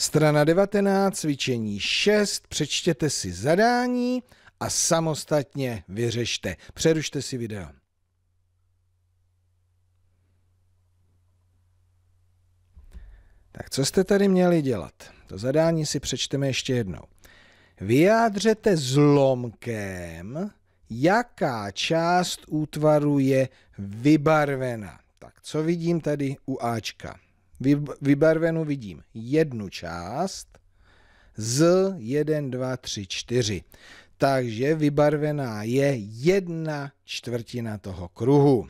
Strana 19, cvičení 6, přečtěte si zadání a samostatně vyřešte. Přerušte si video. Tak co jste tady měli dělat? To zadání si přečteme ještě jednou. Vyjádřete zlomkem, jaká část útvaru je vybarvena. Tak co vidím tady u Ačka? vybarvenou vidím jednu část z 1, 2, 3, 4. Takže vybarvená je jedna čtvrtina toho kruhu.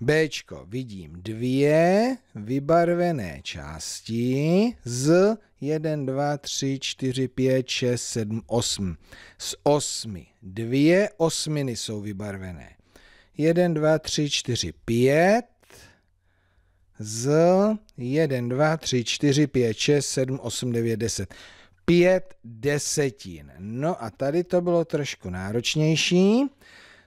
B vidím dvě vybarvené části z 1, 2, 3, 4, 5, 6, 7, 8. Z 8. Dvě osminy jsou vybarvené. 1, 2, 3, 4, 5 z 1, 2, 3, 4, 5, 6, 7, 8, 9, 10. 5 desetin. No a tady to bylo trošku náročnější.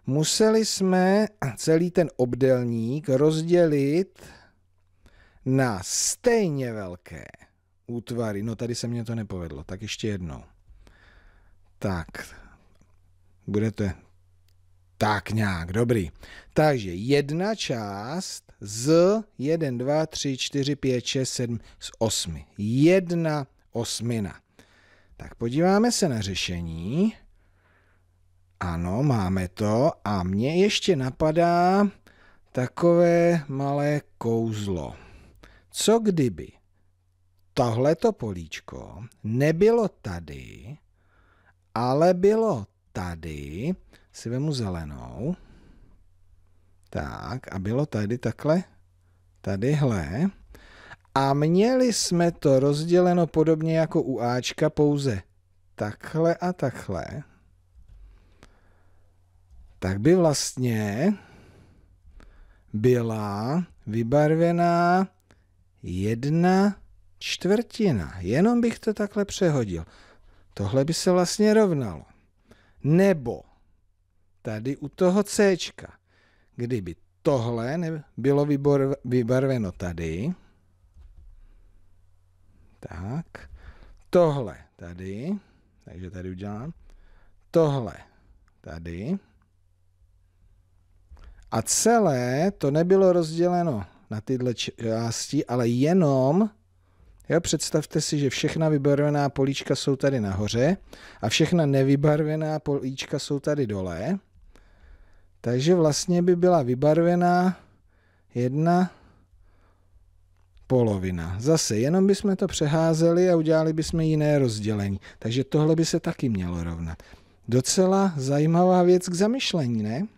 Museli jsme celý ten obdelník rozdělit na stejně velké útvary. No tady se mně to nepovedlo, tak ještě jednou. Tak, budete tak nějak, dobrý. Takže jedna část z 1, 2, 3, 4, 5, 6, 7, z 8. Jedna osmina. Tak podíváme se na řešení. Ano, máme to. A mně ještě napadá takové malé kouzlo. Co kdyby tohleto políčko nebylo tady, ale bylo tady si vemu zelenou. Tak a bylo tady takhle, tadyhle. A měli jsme to rozděleno podobně jako u Ačka, pouze takhle a takhle. Tak by vlastně byla vybarvená jedna čtvrtina. Jenom bych to takhle přehodil. Tohle by se vlastně rovnalo. Nebo tady u toho C, kdyby tohle bylo vybarveno tady, tak, tohle tady, takže tady udělám, tohle tady, a celé to nebylo rozděleno na tyhle části, ale jenom Jo, představte si, že všechna vybarvená políčka jsou tady nahoře a všechna nevybarvená políčka jsou tady dole. Takže vlastně by byla vybarvená jedna polovina. Zase, jenom bychom to přeházeli a udělali bychom jiné rozdělení. Takže tohle by se taky mělo rovnat. Docela zajímavá věc k zamyšlení, ne?